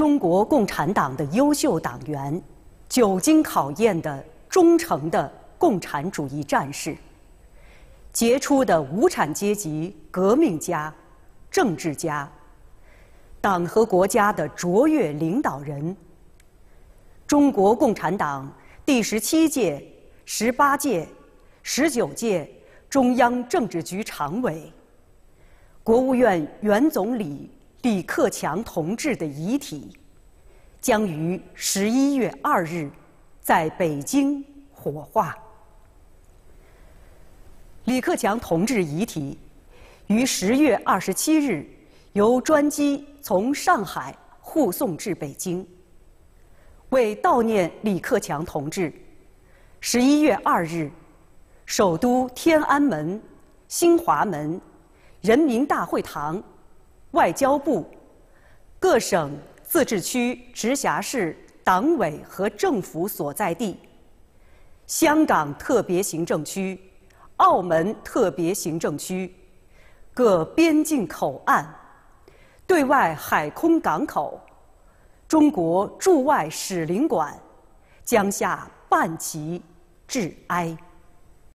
中国共产党的优秀党员，久经考验的忠诚的共产主义战士，杰出的无产阶级革命家、政治家，党和国家的卓越领导人。中国共产党第十七届、十八届、十九届中央政治局常委，国务院原总理。李克强同志的遗体将于十一月二日在北京火化。李克强同志遗体于十月二十七日由专机从上海护送至北京。为悼念李克强同志，十一月二日，首都天安门、新华门、人民大会堂。外交部、各省、自治区、直辖市党委和政府所在地、香港特别行政区、澳门特别行政区、各边境口岸、对外海空港口、中国驻外使领馆将下半旗致哀。